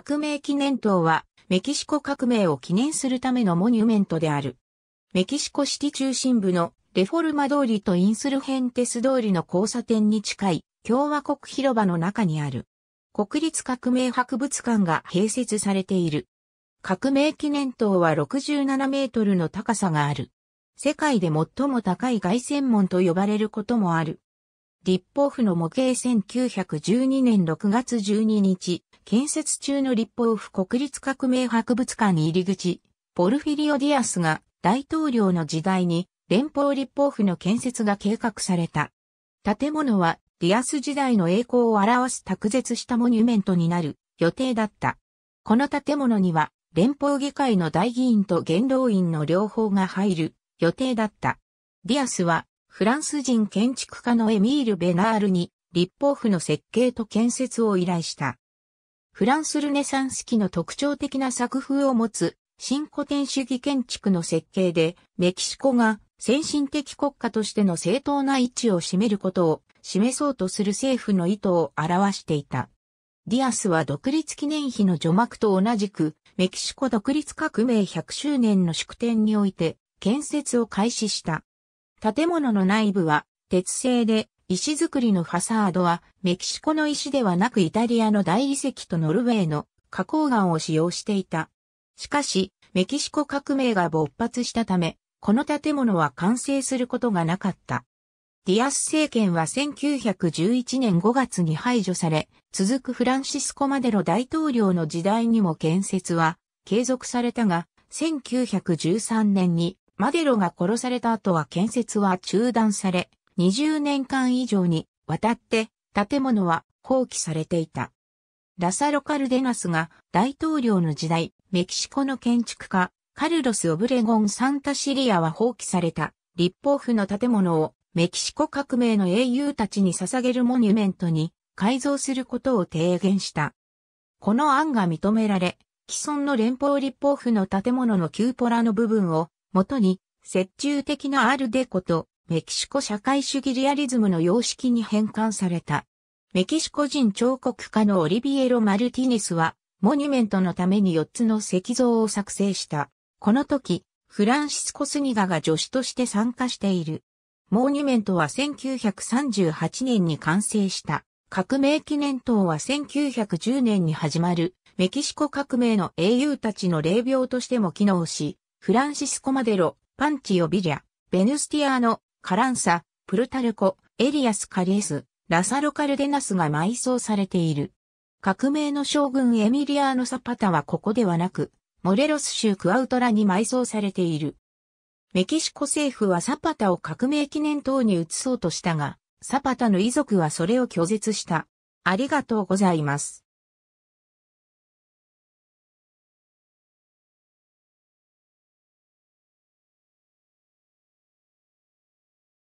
革命記念塔は、メキシコ革命を記念するためのモニュメントである。メキシコシティ中心部のレフォルマ通りとインスルヘンテス通りの交差点に近い共和国広場の中にある。国立革命博物館が併設されている。革命記念塔は67メートルの高さがある。世界で最も高い凱旋門と呼ばれることもある。立法府の模型1912年6月12日、建設中の立法府国立革命博物館入り口、ポルフィリオ・ディアスが大統領の時代に連邦立法府の建設が計画された。建物はディアス時代の栄光を表す卓絶したモニュメントになる予定だった。この建物には連邦議会の大議員と元老院の両方が入る予定だった。ディアスはフランス人建築家のエミール・ベナールに立法府の設計と建設を依頼した。フランスルネサンス期の特徴的な作風を持つ新古典主義建築の設計でメキシコが先進的国家としての正当な位置を占めることを示そうとする政府の意図を表していた。ディアスは独立記念碑の除幕と同じくメキシコ独立革命100周年の祝典において建設を開始した。建物の内部は鉄製で石造りのファサードはメキシコの石ではなくイタリアの大理石とノルウェーの花崗岩を使用していた。しかし、メキシコ革命が勃発したため、この建物は完成することがなかった。ディアス政権は1911年5月に排除され、続くフランシスコ・マデロ大統領の時代にも建設は継続されたが、1913年にマデロが殺された後は建設は中断され、20年間以上にわたって建物は放棄されていた。ラサロ・カルデナスが大統領の時代、メキシコの建築家、カルロス・オブレゴン・サンタシリアは放棄された立法府の建物をメキシコ革命の英雄たちに捧げるモニュメントに改造することを提言した。この案が認められ、既存の連邦立法府の建物のキューポラの部分をもとに、折衷的なアルデコとメキシコ社会主義リアリズムの様式に変換された。メキシコ人彫刻家のオリビエロ・マルティネスは、モニュメントのために4つの石像を作成した。この時、フランシスコ・スニガが助手として参加している。モニュメントは1938年に完成した。革命記念塔は1910年に始まるメキシコ革命の英雄たちの霊廟としても機能し、フランシスコ・マデロ、パンチオ・ビリャ、ベヌスティアーノ、カランサ、プルタルコ、エリアス・カリエス、ラサロ・カルデナスが埋葬されている。革命の将軍エミリアーノ・サパタはここではなく、モレロス州クアウトラに埋葬されている。メキシコ政府はサパタを革命記念塔に移そうとしたが、サパタの遺族はそれを拒絶した。ありがとうございます。